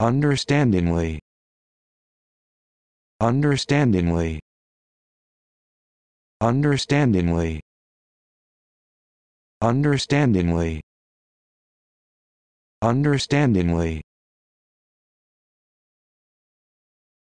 Understandingly. Understandingly. Understandingly. Understandingly. Understandingly.